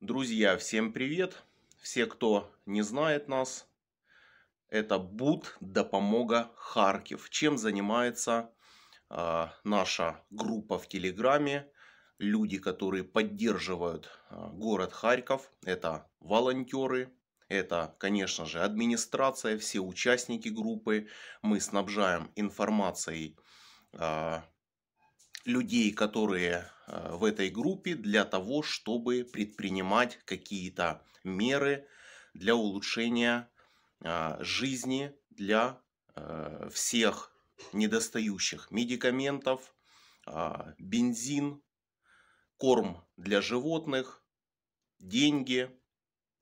Друзья, всем привет! Все, кто не знает нас, это Буд Допомога Харьков. Чем занимается э, наша группа в Телеграме? Люди, которые поддерживают э, город Харьков, это волонтеры, это, конечно же, администрация, все участники группы. Мы снабжаем информацией э, людей, которые э, в этой группе, для того, чтобы предпринимать какие-то меры для улучшения а, жизни для э, всех недостающих медикаментов, а, бензин, корм для животных, деньги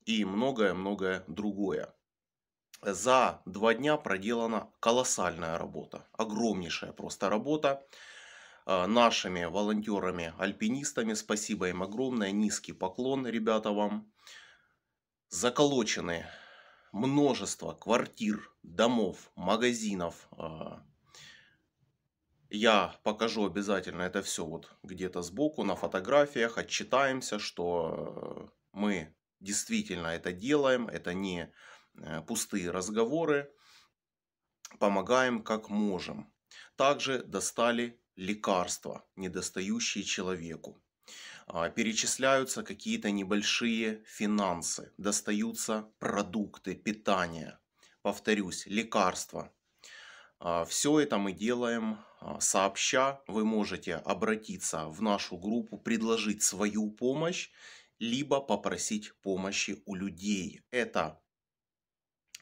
и многое-многое другое. За два дня проделана колоссальная работа, огромнейшая просто работа. А, нашими волонтерами-альпинистами. Спасибо им огромное. Низкий поклон, ребята, вам. Заколочены множество квартир, домов, магазинов. А. Я покажу обязательно это все вот где-то сбоку на фотографиях. Отчитаемся, что мы действительно это делаем. Это не э, пустые разговоры. Помогаем как можем. Также достали лекарства, недостающие человеку. А, перечисляются какие-то небольшие финансы, достаются продукты, питание. Повторюсь, лекарства. А, все это мы делаем а, сообща. Вы можете обратиться в нашу группу, предложить свою помощь, либо попросить помощи у людей. Это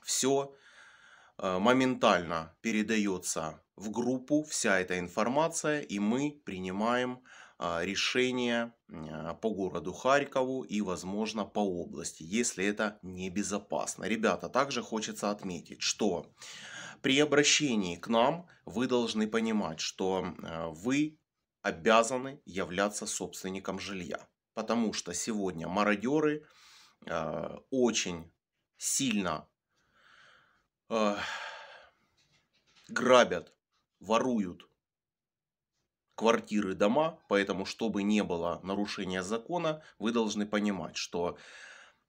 все Э, моментально передается в группу вся эта информация, и мы принимаем а, решение а, по городу Харькову и, возможно, по области, если это небезопасно. Ребята, также хочется отметить, что при обращении к нам вы должны понимать, что э, вы обязаны являться собственником жилья, потому что сегодня мародеры э, очень сильно э, грабят, воруют квартиры, дома, поэтому, чтобы не было нарушения закона, вы должны понимать, что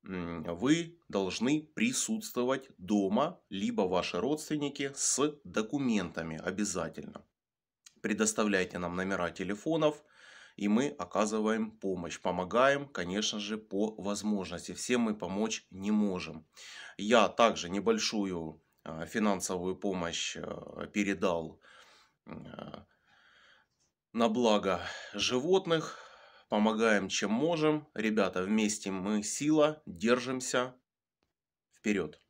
вы должны присутствовать дома, либо ваши родственники с документами обязательно. Предоставляйте нам номера телефонов, и мы оказываем помощь. Помогаем, конечно же, по возможности. Всем мы помочь не можем. Я также небольшую Э, финансовую помощь э, передал э, на благо животных. Помогаем, чем можем. Ребята, вместе мы сила, держимся. Вперед!